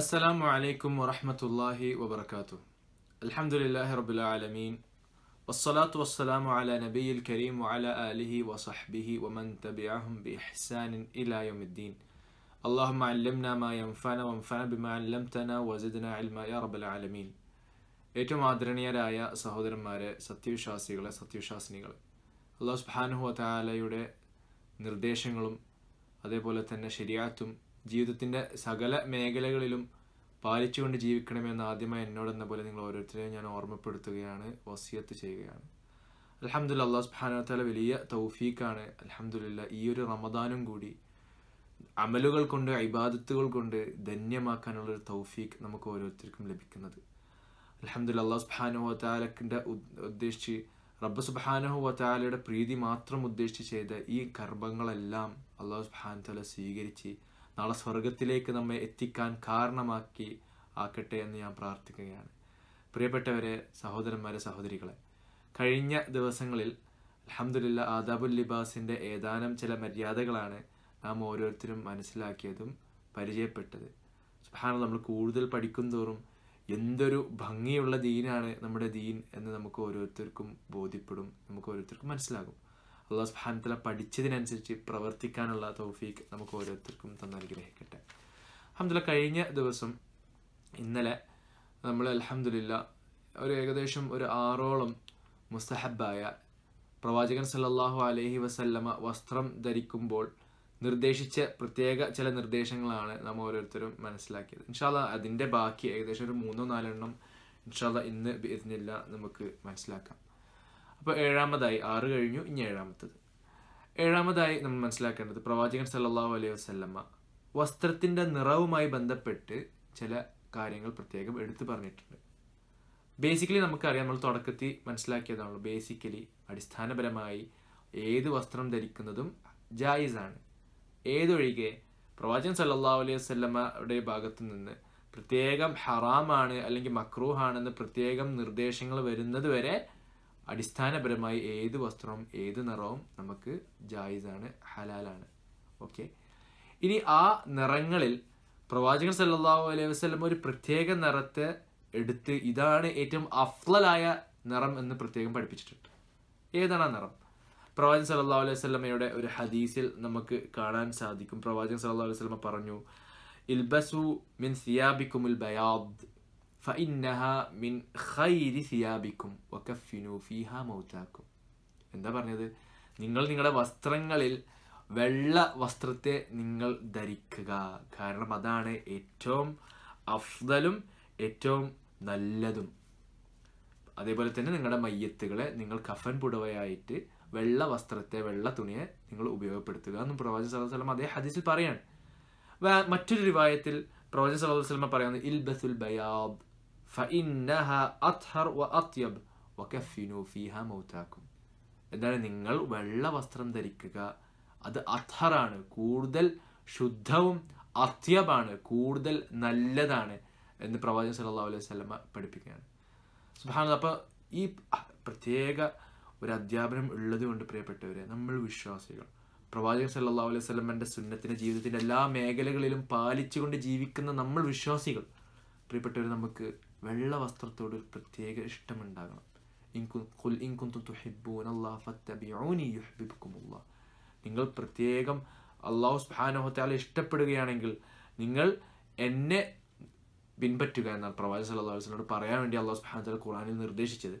السلام عليكم ورحمة الله وبركاته الحمد لله رب العالمين والصلاة والسلام على نبي الكريم وعلى آله وصحبه ومن تبعهم بإحسان إلى يوم الدين اللهم علمنا ما ينفعنا وانفعنا بما علمتنا وزدنا علما يا رب العالمين ഏറ്റവും ആദരണീയരായ സഹോദരന്മാരെ സത്യവിശ്വാസികളെ സത്യവിശ്വാസിനികൾ അള്ളാഹു സുബാനുഹു താലയുടെ നിർദ്ദേശങ്ങളും അതേപോലെ തന്നെ ശരിയാത്തും ജീവിതത്തിൻ്റെ സകല മേഖലകളിലും പാലിച്ചുകൊണ്ട് ജീവിക്കണമെന്ന് ആദ്യമായി എന്നോടെന്ന പോലെ നിങ്ങൾ ഓരോരുത്തരെയും ഞാൻ ഓർമ്മപ്പെടുത്തുകയാണ് വസിയത്ത് ചെയ്യുകയാണ് അലഹമുല്ല അള്ളാഹ് സുബാനോത്തല വലിയ തൗഫീഖാണ് അലഹമുല്ല ഈ ഒരു റമദാനും കൂടി അമലുകൾ കൊണ്ട് ഐബാദത്തുകൾ കൊണ്ട് ധന്യമാക്കാനുള്ള ഒരു തൗഫീഖ് നമുക്ക് ഓരോരുത്തർക്കും ലഭിക്കുന്നത് അലഹമുല്ല അള്ളാഹ് സുബാനുഹു താലക്കിൻ്റെ ഉദ്ദേശിച്ച് റബ്ബ് സുബാനഹു വത്താലയുടെ പ്രീതി മാത്രം ഉദ്ദേശിച്ച് ചെയ്ത ഈ കർമ്മങ്ങളെല്ലാം അള്ളാഹു സുബാൻ താല സ്വീകരിച്ച് നാളെ സ്വർഗത്തിലേക്ക് നമ്മെ എത്തിക്കാൻ കാരണമാക്കി ആക്കട്ടെ എന്ന് ഞാൻ പ്രാർത്ഥിക്കുകയാണ് പ്രിയപ്പെട്ടവരെ സഹോദരന്മാരെ സഹോദരികളെ കഴിഞ്ഞ ദിവസങ്ങളിൽ അലഹമുല്ല ആദാബുൽ ലിബാസിൻ്റെ ഏതാനും ചില മര്യാദകളാണ് നാം ഓരോരുത്തരും മനസ്സിലാക്കിയതും പരിചയപ്പെട്ടത് സുഹാന നമ്മൾ കൂടുതൽ പഠിക്കും തോറും എന്തൊരു ഭംഗിയുള്ള ദീനാണ് നമ്മുടെ ദീൻ എന്ന് നമുക്ക് ഓരോരുത്തർക്കും ബോധ്യപ്പെടും നമുക്ക് ഓരോരുത്തർക്കും മനസ്സിലാകും അള്ളാഹു സുബാനത്തല പഠിച്ചതിനനുസരിച്ച് പ്രവർത്തിക്കാനുള്ള തൗഫീഖ് നമുക്ക് ഓരോരുത്തർക്കും തന്നനുഗ്രഹിക്കട്ടെ അഹമ്മദില്ല കഴിഞ്ഞ ദിവസം ഇന്നലെ നമ്മൾ അൽഹംദുലില്ലാഹ് ഒരു ഏകദേശം ഒരു ആറോളം മുസ്തഹബായ പ്രവാചകൻ സല്ലാഹു അലഹി വസല്ലമ വസ്ത്രം ധരിക്കുമ്പോൾ നിർദ്ദേശിച്ച പ്രത്യേക ചില നിർദ്ദേശങ്ങളാണ് നമ്മൾ ഓരോരുത്തരും മനസ്സിലാക്കിയത് ഇൻഷാല്ല അതിൻ്റെ ബാക്കി ഏകദേശം ഒരു മൂന്നോ നാലെണ്ണം ഇൻഷാല്ല ഇന്ന് ഇരുന്നില്ല നമുക്ക് മനസ്സിലാക്കാം അപ്പോൾ ഏഴാമതായി ആറ് കഴിഞ്ഞു ഇനി ഏഴാമത്തത് ഏഴാമതായി നമ്മൾ മനസ്സിലാക്കേണ്ടത് പ്രവാചകൻ സല്ലാഹു അലൈഹി വസ്ല്ലമ്മ വസ്ത്രത്തിൻ്റെ നിറവുമായി ബന്ധപ്പെട്ട് ചില കാര്യങ്ങൾ പ്രത്യേകം എടുത്തു പറഞ്ഞിട്ടുണ്ട് ബേസിക്കലി നമുക്കറിയാം നമ്മൾ തുടക്കത്തിൽ മനസ്സിലാക്കിയതാണ് ബേസിക്കലി അടിസ്ഥാനപരമായി ഏത് വസ്ത്രം ധരിക്കുന്നതും ജായിസാണ് ഏതൊഴികെ പ്രവാചകൻ സല്ലാഹു അലൈഹി വസ്ല്ലമ്മയുടെ ഭാഗത്തു നിന്ന് പ്രത്യേകം ഹറാമാണ് അല്ലെങ്കിൽ മക്രൂഹാണെന്ന് പ്രത്യേകം നിർദ്ദേശങ്ങൾ വരുന്നത് വരെ അടിസ്ഥാനപരമായി ഏത് വസ്ത്രവും ഏത് നിറവും നമുക്ക് ജായിസാണ് ഹലാലാണ് ഓക്കെ ഇനി ആ നിറങ്ങളിൽ പ്രവാചകൻ സല്ലാഹു അലൈഹി വസ്ലം ഒരു പ്രത്യേക നിറത്തെ എടുത്ത് ഇതാണ് ഏറ്റവും അഫ്ലലായ നിറം എന്ന് പ്രത്യേകം പഠിപ്പിച്ചിട്ടുണ്ട് ഏതാണ് ആ നിറം പ്രവാചകൻ സല്ലാ അലൈഹി വസ്ലമയുടെ ഒരു ഹദീസിൽ നമുക്ക് കാണാൻ സാധിക്കും പ്രവാചകൻ സല്ലാ അലൈഹി വസ്ലമ പറഞ്ഞു ഇൽബസു മിൻ സിയാബിക്കുമുൽ ബയാബ് ഫഇന്നഹ من خير ثيابكم وكفنوا فيها موتاكم എന്താ പറഞ്ഞത് നിങ്ങൾ നിങ്ങളുടെ വസ്ത്രങ്ങളിൽ വെള്ള വസ്ത്രത്തെ നിങ്ങൾ ധരിക്കുക കാരണം അതാണ് ഏറ്റവും അഫ്ദലും ഏറ്റവും നല്ലതും അതേപോലെ തന്നെ നിങ്ങളുടെ മയ്യത്തുകളെ നിങ്ങൾ കഫൻ പുടവയായിട്ട് വെള്ള വസ്ത്രത്തെ വെള്ള തുണിയെ നിങ്ങൾ ഉപയോഗപ്പെടുത്തുക എന്നും പ്രവാചകൻ സല്ലാഹു വസല്ലം അതേ ഹദീസിൽ പറയാണ് മറ്റൊരു റിവായത്തിൽ പ്രവാചകൻ സല്ലാഹു വസല്ലം പറയുന്നത് ഇൽബസുൽ ബയാബ് ഫഇന്നഹ അത്ഹർ വ അത്യബ് വകഫിനു ഫീഹ മൗതാക്കും എന്താണ് നിങ്ങൾ വെള്ള വസ്ത്രം ധരിക്കുക അത് അത്ഹറാണ് കൂടുതൽ ശുദ്ധവും അത്യബാണ് കൂടുതൽ നല്ലതാണ് എന്ന് പ്രവാചകൻ സല്ലല്ലാഹു അലൈഹി വസല്ലം പഠിപ്പിക്കുകയാണ് സുഭാന അപ്പോൾ ഈ പ്രത്യേക ഒരു അധ്യാപനം ഉള്ളതുകൊണ്ട് പ്രിയപ്പെട്ടവരെ നമ്മൾ വിശ്വാസികൾ പ്രവാചകൻ സല്ലാ അലൈഹി സ്വലമൻ്റെ സുന്നത്തിൻ്റെ ജീവിതത്തിൻ്റെ എല്ലാ മേഖലകളിലും പാലിച്ചുകൊണ്ട് ജീവിക്കുന്ന നമ്മൾ വിശ്വാസികൾ പ്രിയപ്പെട്ടവർ നമുക്ക് വെള്ള വസ്ത്രത്തോട് ഒരു പ്രത്യേക ഇഷ്ടമുണ്ടാകണം നിങ്ങൾ പ്രത്യേകം അള്ളാഹു സുബാനോഹത്താലെ ഇഷ്ടപ്പെടുകയാണെങ്കിൽ നിങ്ങൾ എന്നെ പിൻപറ്റുക എന്നാണ് പ്രവാചി സല്ലാ വസ്ലിനോട് പറയാൻ വേണ്ടി അള്ളാഹു സുബാനത്താല ഖുറാനിൽ നിർദ്ദേശിച്ചത്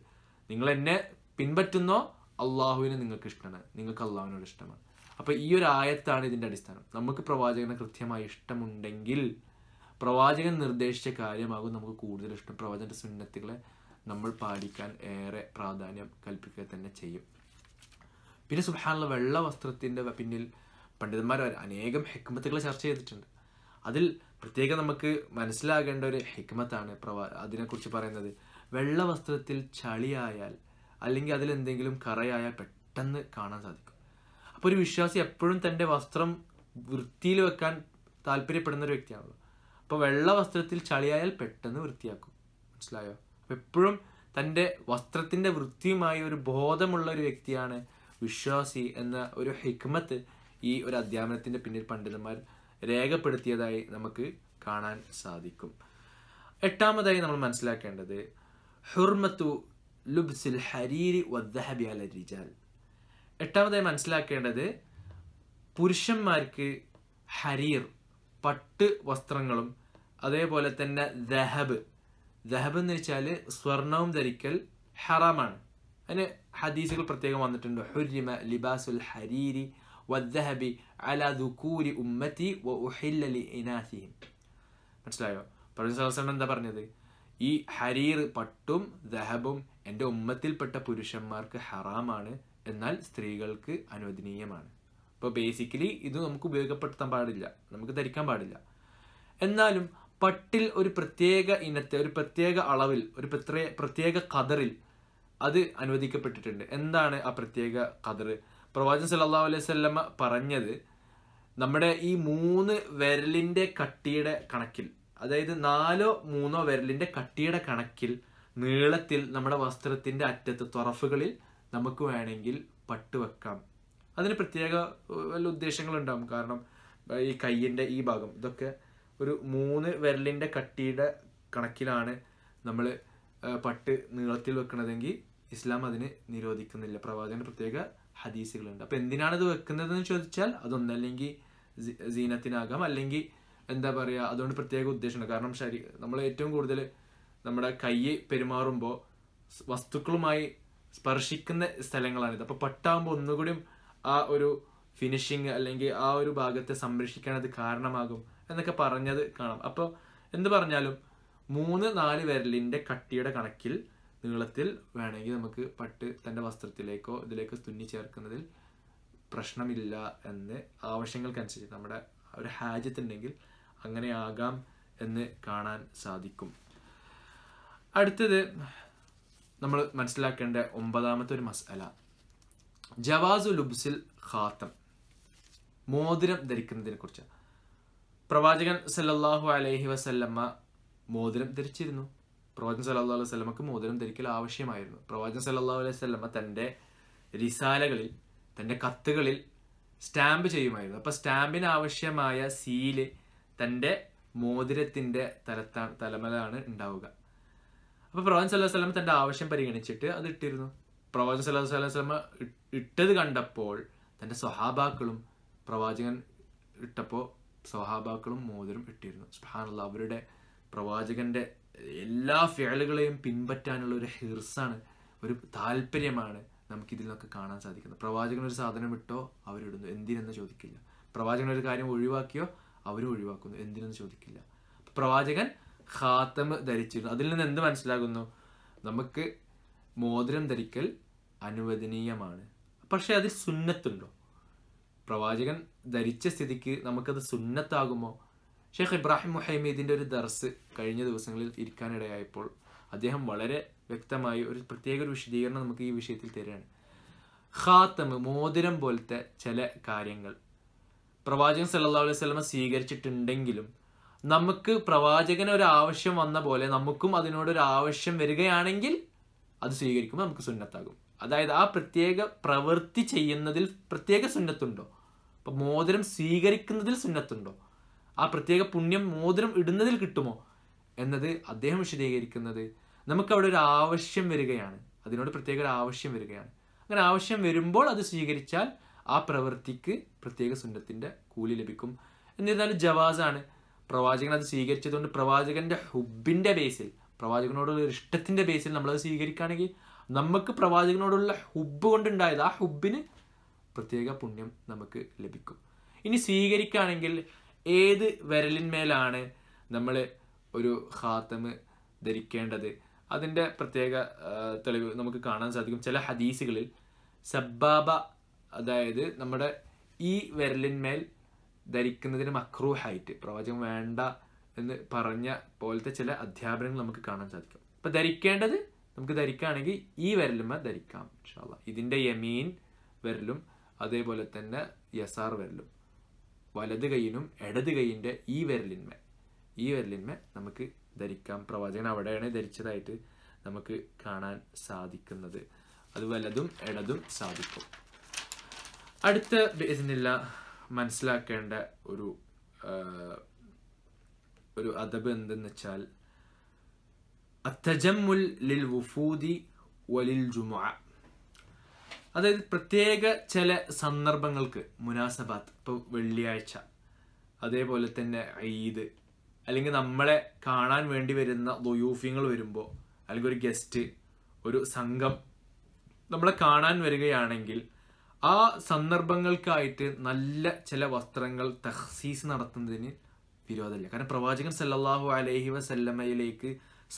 നിങ്ങൾ എന്നെ പിൻപറ്റുന്നോ അള്ളാഹുവിനെ നിങ്ങൾക്ക് ഇഷ്ടമാണ് നിങ്ങൾക്ക് അള്ളാഹുവിനോട് ഇഷ്ടമാണ് അപ്പൊ ഈ ഒരു ആയത്താണ് ഇതിന്റെ അടിസ്ഥാനം നമുക്ക് പ്രവാചകനെ കൃത്യമായി ഇഷ്ടമുണ്ടെങ്കിൽ പ്രവാചകൻ നിർദ്ദേശിച്ച കാര്യമാകും നമുക്ക് കൂടുതൽ ഇഷ്ടം പ്രവാചകൻ്റെ സുന്നത്തുകളെ നമ്മൾ പാലിക്കാൻ ഏറെ പ്രാധാന്യം കൽപ്പിക്കുക തന്നെ ചെയ്യും പിന്നെ സുഹാനുള്ള വെള്ള വസ്ത്രത്തിൻ്റെ പിന്നിൽ പണ്ഡിതന്മാർ അനേകം ഹെക്മത്തുകൾ ചർച്ച ചെയ്തിട്ടുണ്ട് അതിൽ പ്രത്യേകം നമുക്ക് മനസ്സിലാകേണ്ട ഒരു ഹെക്മത്താണ് പ്രവാ അതിനെക്കുറിച്ച് പറയുന്നത് വെള്ള വസ്ത്രത്തിൽ ചളിയായാൽ അല്ലെങ്കിൽ അതിലെന്തെങ്കിലും കറയായാൽ പെട്ടെന്ന് കാണാൻ സാധിക്കും അപ്പോൾ ഒരു വിശ്വാസി എപ്പോഴും തൻ്റെ വസ്ത്രം വൃത്തിയിൽ വെക്കാൻ താല്പര്യപ്പെടുന്ന ഒരു വ്യക്തിയാണല്ലോ ഇപ്പൊ വെള്ള വസ്ത്രത്തിൽ ചളിയായാൽ പെട്ടെന്ന് വൃത്തിയാക്കും മനസ്സിലായോ എപ്പോഴും തൻ്റെ വസ്ത്രത്തിൻ്റെ വൃത്തിയുമായി ഒരു ബോധമുള്ള ഒരു വ്യക്തിയാണ് വിശ്വാസി എന്ന ഒരു ഹിക്മത്ത് ഈ ഒരു അധ്യാപനത്തിന്റെ പിന്നിൽ പണ്ഡിതന്മാർ രേഖപ്പെടുത്തിയതായി നമുക്ക് കാണാൻ സാധിക്കും എട്ടാമതായി നമ്മൾ മനസ്സിലാക്കേണ്ടത് ഹുർമത്തു ലുബ്സിൽ ഹരീരി വദ്ദഹബി റിജാൽ എട്ടാമതായി മനസ്സിലാക്കേണ്ടത് പുരുഷന്മാർക്ക് ഹരീർ പട്ട് വസ്ത്രങ്ങളും അതേപോലെ തന്നെ ദഹബ് ദഹബ് എന്ന് വെച്ചാൽ സ്വർണവും ധരിക്കൽ ഹറാമാണ് അതിന് ഹദീസുകൾ പ്രത്യേകം വന്നിട്ടുണ്ട് ഹുരിമ ലിബാസുൽ ഹരീരി വദ്ദഹബി അല ദുക്കൂരി ഉമ്മത്തി വഹില്ലലി ഉഹില്ലലി മനസ്സിലായോ പ്രൊഫസർ എന്താ പറഞ്ഞത് ഈ ഹരീർ പട്ടും ദഹബും എൻ്റെ ഉമ്മത്തിൽപ്പെട്ട പുരുഷന്മാർക്ക് ഹറാമാണ് എന്നാൽ സ്ത്രീകൾക്ക് അനുവദനീയമാണ് അപ്പോൾ ബേസിക്കലി ഇത് നമുക്ക് ഉപയോഗപ്പെടുത്താൻ പാടില്ല നമുക്ക് ധരിക്കാൻ പാടില്ല എന്നാലും പട്ടിൽ ഒരു പ്രത്യേക ഇനത്തെ ഒരു പ്രത്യേക അളവിൽ ഒരു പ്രത്യേക പ്രത്യേക കതറിൽ അത് അനുവദിക്കപ്പെട്ടിട്ടുണ്ട് എന്താണ് ആ പ്രത്യേക കതറ് പ്രവാചകൻ സല്ലാ അലൈഹി സ്വല്ലമ്മ പറഞ്ഞത് നമ്മുടെ ഈ മൂന്ന് വിരലിൻ്റെ കട്ടിയുടെ കണക്കിൽ അതായത് നാലോ മൂന്നോ വിരലിൻ്റെ കട്ടിയുടെ കണക്കിൽ നീളത്തിൽ നമ്മുടെ വസ്ത്രത്തിൻ്റെ അറ്റത്ത് തുറഫുകളിൽ നമുക്ക് വേണമെങ്കിൽ പട്ട് വെക്കാം അതിന് പ്രത്യേക വല്ല ഉദ്ദേശങ്ങളുണ്ടാകും കാരണം ഈ കയ്യിൻ്റെ ഈ ഭാഗം ഇതൊക്കെ ഒരു മൂന്ന് വിരലിൻ്റെ കട്ടിയുടെ കണക്കിലാണ് നമ്മൾ പട്ട് നീളത്തിൽ വെക്കണതെങ്കിൽ ഇസ്ലാം അതിന് നിരോധിക്കുന്നില്ല പ്രവാചകൻ്റെ പ്രത്യേക ഹദീസുകളുണ്ട് അപ്പോൾ എന്തിനാണ് ഇത് വെക്കുന്നതെന്ന് ചോദിച്ചാൽ അതൊന്നല്ലെങ്കിൽ ജീനത്തിനാകാം അല്ലെങ്കിൽ എന്താ പറയുക അതുകൊണ്ട് പ്രത്യേക ഉദ്ദേശമുണ്ട് കാരണം ശരി നമ്മൾ ഏറ്റവും കൂടുതൽ നമ്മുടെ കൈ പെരുമാറുമ്പോൾ വസ്തുക്കളുമായി സ്പർശിക്കുന്ന സ്ഥലങ്ങളാണിത് അപ്പോൾ പട്ടാകുമ്പോൾ ഒന്നുകൂടിയും ആ ഒരു ഫിനിഷിങ് അല്ലെങ്കിൽ ആ ഒരു ഭാഗത്തെ സംരക്ഷിക്കാൻ അത് കാരണമാകും എന്നൊക്കെ പറഞ്ഞത് കാണാം അപ്പോൾ എന്ത് പറഞ്ഞാലും മൂന്ന് നാല് വിരലിൻ്റെ കട്ടിയുടെ കണക്കിൽ നീളത്തിൽ വേണമെങ്കിൽ നമുക്ക് പട്ട് തൻ്റെ വസ്ത്രത്തിലേക്കോ ഇതിലേക്കോ തുന്നി ചേർക്കുന്നതിൽ പ്രശ്നമില്ല എന്ന് ആവശ്യങ്ങൾക്കനുസരിച്ച് നമ്മുടെ ഒരു ഹാജത്തുണ്ടെങ്കിൽ അങ്ങനെ ആകാം എന്ന് കാണാൻ സാധിക്കും അടുത്തത് നമ്മൾ മനസ്സിലാക്കേണ്ട ഒമ്പതാമത്തെ ഒരു മസല ജവാസു ലുബ്സിൽ ഖാത്തം മോതിരം ധരിക്കുന്നതിനെ കുറിച്ചാണ് പ്രവാചകൻ സല്ലാഹു അലൈഹി വസല്ലമ്മ മോതിരം ധരിച്ചിരുന്നു പ്രവാചകൻ സല്ലാഹു അലൈഹി വസ്ലമക്ക് മോതിരം ധരിക്കൽ ആവശ്യമായിരുന്നു പ്രവാചകൻ സല്ലാഹു അലൈഹി വസ്ലമ തൻ്റെ റിസാലകളിൽ തൻ്റെ കത്തുകളിൽ സ്റ്റാമ്പ് ചെയ്യുമായിരുന്നു അപ്പോൾ സ്റ്റാമ്പിന് ആവശ്യമായ സീല് തൻ്റെ മോതിരത്തിൻ്റെ തലത്താ തലമലാണ് ഉണ്ടാവുക അപ്പോൾ പ്രവാചൻ സല്ലാഹു വസ്ലം തൻ്റെ ആവശ്യം പരിഗണിച്ചിട്ട് അത് ഇട്ടിരുന്നു പ്രവാചൻ സല്ലാഹു അലൈഹി വസ്ലമ ഇട്ടത് കണ്ടപ്പോൾ തൻ്റെ സ്വഹാബാക്കളും പ്രവാചകൻ ഇട്ടപ്പോൾ സഹാബാക്കളും മോതിരം ഇട്ടിരുന്നു സുഹാനുള്ള അവരുടെ പ്രവാചകന്റെ എല്ലാ ഫേളുകളെയും പിൻപറ്റാനുള്ള ഒരു ഹിർസാണ് ഒരു താല്പര്യമാണ് ഇതിൽ നിന്നൊക്കെ കാണാൻ സാധിക്കുന്നത് പ്രവാചകൻ ഒരു സാധനം ഇട്ടോ അവരിടുന്നു എന്തിനെന്ന് ചോദിക്കില്ല പ്രവാചകൻ ഒരു കാര്യം ഒഴിവാക്കിയോ അവരും ഒഴിവാക്കുന്നു എന്തിനെന്ന് ചോദിക്കില്ല പ്രവാചകൻ ഖാത്തമ് ധരിച്ചിരുന്നു അതിൽ നിന്ന് എന്ത് മനസ്സിലാകുന്നു നമുക്ക് മോതിരം ധരിക്കൽ അനുവദനീയമാണ് പക്ഷേ അതിൽ സുന്നത്തുണ്ടോ പ്രവാചകൻ ധരിച്ച സ്ഥിതിക്ക് നമുക്കത് സുന്നത്താകുമോ ഷെയ്ഖ് ഇബ്രാഹിം മുഹൈമീദിന്റെ ഒരു ദർസ് കഴിഞ്ഞ ദിവസങ്ങളിൽ ഇരിക്കാനിടയായപ്പോൾ അദ്ദേഹം വളരെ വ്യക്തമായി ഒരു പ്രത്യേക ഒരു വിശദീകരണം നമുക്ക് ഈ വിഷയത്തിൽ തരികയാണ് ഖാത്തമ് മോതിരം പോലത്തെ ചില കാര്യങ്ങൾ പ്രവാചകൻ സല്ലാ അലൈഹി സ്വലമ സ്വീകരിച്ചിട്ടുണ്ടെങ്കിലും നമുക്ക് പ്രവാചകന് ഒരു ആവശ്യം വന്ന പോലെ നമുക്കും അതിനോടൊരു ആവശ്യം വരികയാണെങ്കിൽ അത് സ്വീകരിക്കുമ്പോൾ നമുക്ക് സുന്നത്താകും അതായത് ആ പ്രത്യേക പ്രവൃത്തി ചെയ്യുന്നതിൽ പ്രത്യേക സുന്നത്തുണ്ടോ അപ്പം മോതിരം സ്വീകരിക്കുന്നതിൽ സുന്നത്തുണ്ടോ ആ പ്രത്യേക പുണ്യം മോതിരം ഇടുന്നതിൽ കിട്ടുമോ എന്നത് അദ്ദേഹം വിശദീകരിക്കുന്നത് നമുക്കവിടെ ഒരു ആവശ്യം വരികയാണ് അതിനോട് പ്രത്യേക ഒരു ആവശ്യം വരികയാണ് അങ്ങനെ ആവശ്യം വരുമ്പോൾ അത് സ്വീകരിച്ചാൽ ആ പ്രവൃത്തിക്ക് പ്രത്യേക സുന്നത്തിൻ്റെ കൂലി ലഭിക്കും എന്നിരുന്നാലും ജവാസാണ് പ്രവാചകൻ അത് സ്വീകരിച്ചതുകൊണ്ട് പ്രവാചകന്റെ ഹുബിന്റെ ബേസിൽ പ്രവാചകനോടുള്ള ഇഷ്ടത്തിന്റെ ബേസിൽ നമ്മൾ അത് സ്വീകരിക്കുകയാണെങ്കിൽ നമുക്ക് പ്രവാചകനോടുള്ള ഹുബ് കൊണ്ടുണ്ടായത് ആ ഹുബിന് പ്രത്യേക പുണ്യം നമുക്ക് ലഭിക്കും ഇനി സ്വീകരിക്കുകയാണെങ്കിൽ ഏത് വിരലിന്മേലാണ് നമ്മൾ ഒരു ഹാത്തമ് ധരിക്കേണ്ടത് അതിൻ്റെ പ്രത്യേക തെളിവ് നമുക്ക് കാണാൻ സാധിക്കും ചില ഹദീസുകളിൽ സബ്ബാബ അതായത് നമ്മുടെ ഈ വിരലിന്മേൽ ധരിക്കുന്നതിന് മക്രൂഹായിട്ട് പ്രവചനം വേണ്ട എന്ന് പറഞ്ഞ പോലത്തെ ചില അധ്യാപനങ്ങൾ നമുക്ക് കാണാൻ സാധിക്കും അപ്പം ധരിക്കേണ്ടത് നമുക്ക് ധരിക്കുകയാണെങ്കിൽ ഈ വിരലുമ ധരിക്കാം ഇൻഷാല്ല ഇതിൻ്റെ യമീൻ വിരലും അതേപോലെ തന്നെ യസാർ വിരലും വലത് കൈയിനും ഇടത് കൈയിൻ്റെ ഈ വിരലിന്മേ ഈ വിരലിന്മേ നമുക്ക് ധരിക്കാം പ്രവാചകൻ അവിടെയാണ് ധരിച്ചതായിട്ട് നമുക്ക് കാണാൻ സാധിക്കുന്നത് അത് വലതും ഇടതും സാധിക്കും അടുത്ത ബേസിനില്ല മനസ്സിലാക്കേണ്ട ഒരു ഒരു അതബ് എന്തെന്ന് വെച്ചാൽ അത്തജമ്മുൽ ലിൽ വുഫൂദി വലിൽ ജുമുഅ അതായത് പ്രത്യേക ചില സന്ദർഭങ്ങൾക്ക് മുനാസബാത്ത് ഇപ്പൊ വെള്ളിയാഴ്ച അതേപോലെ തന്നെ ഈദ് അല്ലെങ്കിൽ നമ്മളെ കാണാൻ വേണ്ടി വരുന്ന ദുയൂഫ്യങ്ങൾ വരുമ്പോൾ അല്ലെങ്കിൽ ഒരു ഗസ്റ്റ് ഒരു സംഘം നമ്മളെ കാണാൻ വരികയാണെങ്കിൽ ആ സന്ദർഭങ്ങൾക്കായിട്ട് നല്ല ചില വസ്ത്രങ്ങൾ തഹ്സീസ് നടത്തുന്നതിന് വിരോധമില്ല കാരണം പ്രവാചകൻ സല്ലാഹു അലഹി വസല്ലമയിലേക്ക്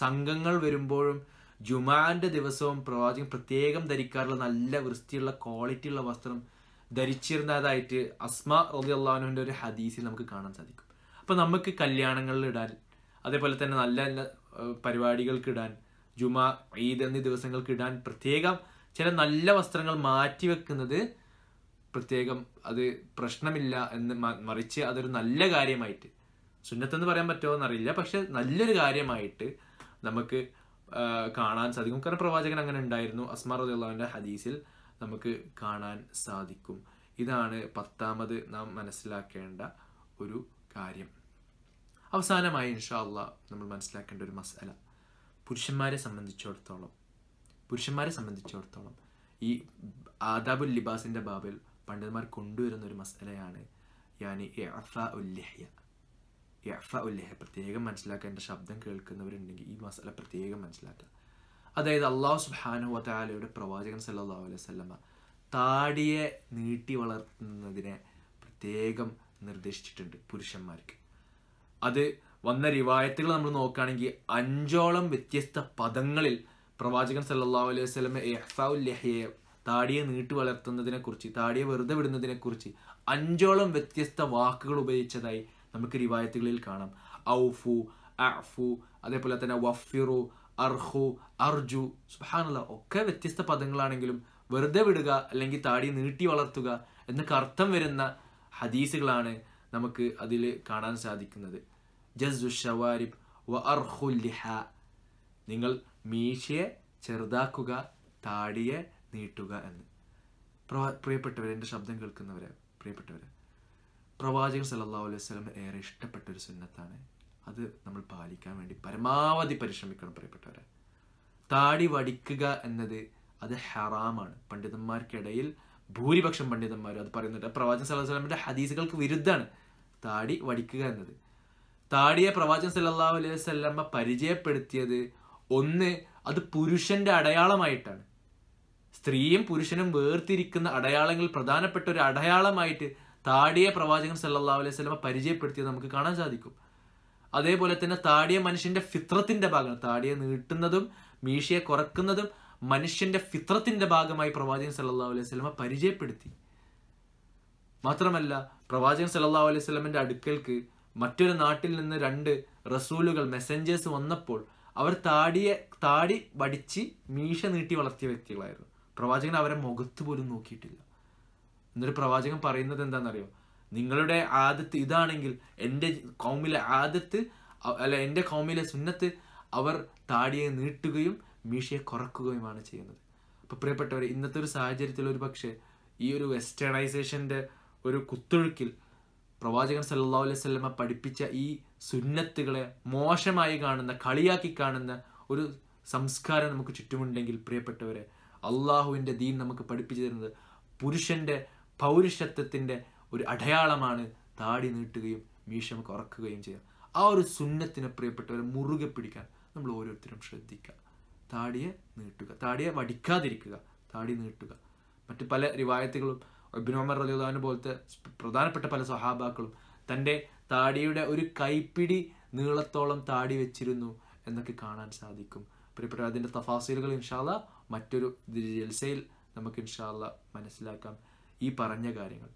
സംഘങ്ങൾ വരുമ്പോഴും ജുമാൻ്റെ ദിവസവും പ്രവാചകൻ പ്രത്യേകം ധരിക്കാറുള്ള നല്ല വൃത്തിയുള്ള ക്വാളിറ്റി ഉള്ള വസ്ത്രം ധരിച്ചിരുന്നതായിട്ട് അസ്മ റബി അള്ളാഹുവിൻ്റെ ഒരു ഹദീസിൽ നമുക്ക് കാണാൻ സാധിക്കും അപ്പോൾ നമുക്ക് കല്യാണങ്ങളിൽ ഇടാൻ അതേപോലെ തന്നെ നല്ല നല്ല പരിപാടികൾക്ക് ഇടാൻ ജുമാ ഈദ് എന്നീ ദിവസങ്ങൾക്ക് ഇടാൻ പ്രത്യേകം ചില നല്ല വസ്ത്രങ്ങൾ മാറ്റി വെക്കുന്നത് പ്രത്യേകം അത് പ്രശ്നമില്ല എന്ന് മറിച്ച് അതൊരു നല്ല കാര്യമായിട്ട് സുന്നത്തെന്ന് പറയാൻ പറ്റുമോ എന്നറിയില്ല പക്ഷെ നല്ലൊരു കാര്യമായിട്ട് നമുക്ക് കാണാൻ സാധിക്കും കാരണം പ്രവാചകൻ അങ്ങനെ ഉണ്ടായിരുന്നു അസ്മാർ അള്ളാഹുവിൻ്റെ ഹദീസിൽ നമുക്ക് കാണാൻ സാധിക്കും ഇതാണ് പത്താമത് നാം മനസ്സിലാക്കേണ്ട ഒരു കാര്യം അവസാനമായി ഇൻഷാ നമ്മൾ മനസ്സിലാക്കേണ്ട ഒരു മസാല പുരുഷന്മാരെ സംബന്ധിച്ചിടത്തോളം പുരുഷന്മാരെ സംബന്ധിച്ചിടത്തോളം ഈ ആദാബുൽ ലിബാസിൻ്റെ ബാബിൽ പണ്ഡിതന്മാർ കൊണ്ടുവരുന്ന ഒരു മസാലയാണ് യാനി എ അഫ ഉല്ലിഹ്യ എഫ ഉല്ലേഹ പ്രത്യേകം മനസ്സിലാക്കുക എൻ്റെ ശബ്ദം കേൾക്കുന്നവരുണ്ടെങ്കിൽ ഈ മസാല പ്രത്യേകം മനസ്സിലാക്കുക അതായത് അള്ളാഹു സുബാനുഹു വാലയുടെ പ്രവാചകൻ സല്ലാ അലൈഹി സ്വല്ലമ്മ താടിയെ നീട്ടി വളർത്തുന്നതിനെ പ്രത്യേകം നിർദ്ദേശിച്ചിട്ടുണ്ട് പുരുഷന്മാർക്ക് അത് വന്ന റിവായത്തുകൾ നമ്മൾ നോക്കുകയാണെങ്കിൽ അഞ്ചോളം വ്യത്യസ്ത പദങ്ങളിൽ പ്രവാചകൻ സല്ലാ അലൈഹി സ്വലമെ എഹ്സാഉല്ലഹയെ താടിയെ നീട്ടി വളർത്തുന്നതിനെക്കുറിച്ച് താടിയെ വെറുതെ വിടുന്നതിനെക്കുറിച്ച് അഞ്ചോളം വ്യത്യസ്ത വാക്കുകൾ ഉപയോഗിച്ചതായി നമുക്ക് റിവായത്തുകളിൽ കാണാം ഔഫു അഫു അതേപോലെ തന്നെ വഫിറു അർഹു അർജു സുഹാനുള്ള ഒക്കെ വ്യത്യസ്ത പദങ്ങളാണെങ്കിലും വെറുതെ വിടുക അല്ലെങ്കിൽ താടി നീട്ടി വളർത്തുക എന്നൊക്കെ അർത്ഥം വരുന്ന ഹദീസുകളാണ് നമുക്ക് അതിൽ കാണാൻ സാധിക്കുന്നത് ജസ്സു ഷവാരിബ് വ അർഹുലിഹ നിങ്ങൾ മീശയെ ചെറുതാക്കുക താടിയെ നീട്ടുക എന്ന് പ്രിയപ്പെട്ടവർ എൻ്റെ ശബ്ദം കേൾക്കുന്നവരെ പ്രിയപ്പെട്ടവരെ പ്രവാചകൻ സല്ലാ അലൈഹി സ്വലം ഏറെ ഇഷ്ടപ്പെട്ട ഒരു സുന്നത്താണ് അത് നമ്മൾ പാലിക്കാൻ വേണ്ടി പരമാവധി പരിശ്രമിക്കണം പ്രിയപ്പെട്ടവരെ താടി വടിക്കുക എന്നത് അത് ഹറാമാണ് പണ്ഡിതന്മാർക്കിടയിൽ ഭൂരിപക്ഷം പണ്ഡിതന്മാരും അത് പറയുന്നുണ്ട് പ്രവാചകൻ സല്ലാ സ്വലമിൻ്റെ ഹദീസുകൾക്ക് വിരുദ്ധമാണ് താടി വടിക്കുക എന്നത് താടിയെ പ്രവാചകൻ സല്ലാ അലൈഹി സ്വലമ്മ പരിചയപ്പെടുത്തിയത് ഒന്ന് അത് പുരുഷന്റെ അടയാളമായിട്ടാണ് സ്ത്രീയും പുരുഷനും വേർതിരിക്കുന്ന അടയാളങ്ങൾ പ്രധാനപ്പെട്ട ഒരു അടയാളമായിട്ട് താടിയെ പ്രവാചകൻ സല്ലാ അലൈഹി സ്വലമ പരിചയപ്പെടുത്തിയത് നമുക്ക് കാണാൻ സാധിക്കും അതേപോലെ തന്നെ താടിയ മനുഷ്യന്റെ ഫിത്രത്തിന്റെ ഭാഗം താടിയെ നീട്ടുന്നതും മീശയെ കുറക്കുന്നതും മനുഷ്യന്റെ ഫിത്രത്തിന്റെ ഭാഗമായി പ്രവാചകൻ സല്ലാ അലൈഹി സ്വലമ പരിചയപ്പെടുത്തി മാത്രമല്ല പ്രവാചകൻ സല്ലാ അലൈഹി സ്വലമിന്റെ അടുക്കൽക്ക് മറ്റൊരു നാട്ടിൽ നിന്ന് രണ്ട് റസൂലുകൾ മെസ്സഞ്ചേഴ്സ് വന്നപ്പോൾ അവർ താടിയെ താടി വടിച്ച് മീശ നീട്ടി വളർത്തിയ വ്യക്തികളായിരുന്നു പ്രവാചകൻ അവരെ മുഖത്ത് പോലും നോക്കിയിട്ടില്ല എന്നൊരു പ്രവാചകൻ പറയുന്നത് എന്താണെന്നറിയോ നിങ്ങളുടെ ആദത്ത് ഇതാണെങ്കിൽ എൻ്റെ കൗമിലെ ആദത്ത് അല്ല എൻ്റെ കൗമിലെ സുന്നത്ത് അവർ താടിയെ നീട്ടുകയും മീശയെ കുറക്കുകയുമാണ് ചെയ്യുന്നത് അപ്പോൾ പ്രിയപ്പെട്ടവർ ഇന്നത്തെ ഒരു സാഹചര്യത്തിൽ ഒരു പക്ഷേ ഈ ഒരു വെസ്റ്റേണൈസേഷൻ്റെ ഒരു കുത്തൊഴുക്കിൽ പ്രവാചകൻ സല്ലാ അലൈവല്ലമ പഠിപ്പിച്ച ഈ സുന്നത്തുകളെ മോശമായി കാണുന്ന കളിയാക്കി കാണുന്ന ഒരു സംസ്കാരം നമുക്ക് ചുറ്റുമുണ്ടെങ്കിൽ പ്രിയപ്പെട്ടവരെ അള്ളാഹുവിൻ്റെ ദീൻ നമുക്ക് പഠിപ്പിച്ചു തരുന്നത് പുരുഷൻ്റെ പൗരുഷത്വത്തിൻ്റെ ഒരു അടയാളമാണ് താടി നീട്ടുകയും മീശം കുറക്കുകയും ചെയ്യുക ആ ഒരു സുന്നത്തിനെ പ്രിയപ്പെട്ടവരെ മുറുകെ പിടിക്കാൻ നമ്മൾ ഓരോരുത്തരും ശ്രദ്ധിക്കുക താടിയെ നീട്ടുക താടിയെ വടിക്കാതിരിക്കുക താടി നീട്ടുക മറ്റു പല റിവായത്തുകളും അബിനോമർ റലിദാന് പോലത്തെ പ്രധാനപ്പെട്ട പല സ്വഹാബാക്കളും തൻ്റെ താടിയുടെ ഒരു കൈപ്പിടി നീളത്തോളം താടി വെച്ചിരുന്നു എന്നൊക്കെ കാണാൻ സാധിക്കും പ്രിയപ്പെട്ട അതിൻ്റെ തഫാസീലുകൾ ഇൻഷാല്ല മറ്റൊരു ജൽസയിൽ നമുക്ക് ഇൻഷാല്ല മനസ്സിലാക്കാം ഈ പറഞ്ഞ കാര്യങ്ങൾ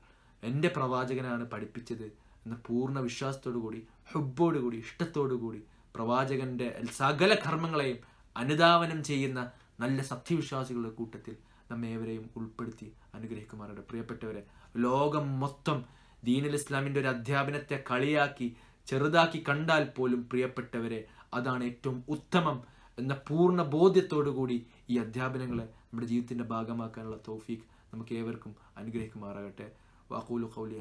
എൻ്റെ പ്രവാചകനാണ് പഠിപ്പിച്ചത് എന്ന പൂർണ്ണ വിശ്വാസത്തോടു കൂടി ഹുബോടു കൂടി ഇഷ്ടത്തോടു കൂടി പ്രവാചകന്റെ സകല കർമ്മങ്ങളെയും അനുധാവനം ചെയ്യുന്ന നല്ല സത്യവിശ്വാസികളുടെ കൂട്ടത്തിൽ നമ്മേവരെയും ഉൾപ്പെടുത്തി അനുഗ്രഹിക്കുമാറുണ്ട് പ്രിയപ്പെട്ടവരെ ലോകം മൊത്തം ദീനുൽ ഇസ്ലാമിൻ്റെ ഒരു അധ്യാപനത്തെ കളിയാക്കി ചെറുതാക്കി കണ്ടാൽ പോലും പ്രിയപ്പെട്ടവരെ അതാണ് ഏറ്റവും ഉത്തമം എന്ന പൂർണ്ണ ബോധ്യത്തോടു കൂടി ഈ അധ്യാപനങ്ങളെ നമ്മുടെ ജീവിതത്തിൻ്റെ ഭാഗമാക്കാനുള്ള തോഫീഖ് നമുക്ക് ഏവർക്കും അനുഗ്രഹിക്കുമാറാകട്ടെ വാക്കൂലു കൗലി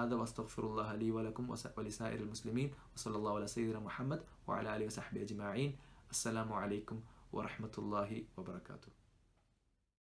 هذا واستغفر الله لي ولكم ولسائر المسلمين وصلى الله على سيدنا محمد وعلى اله وصحبه اجمعين السلام عليكم ورحمه الله وبركاته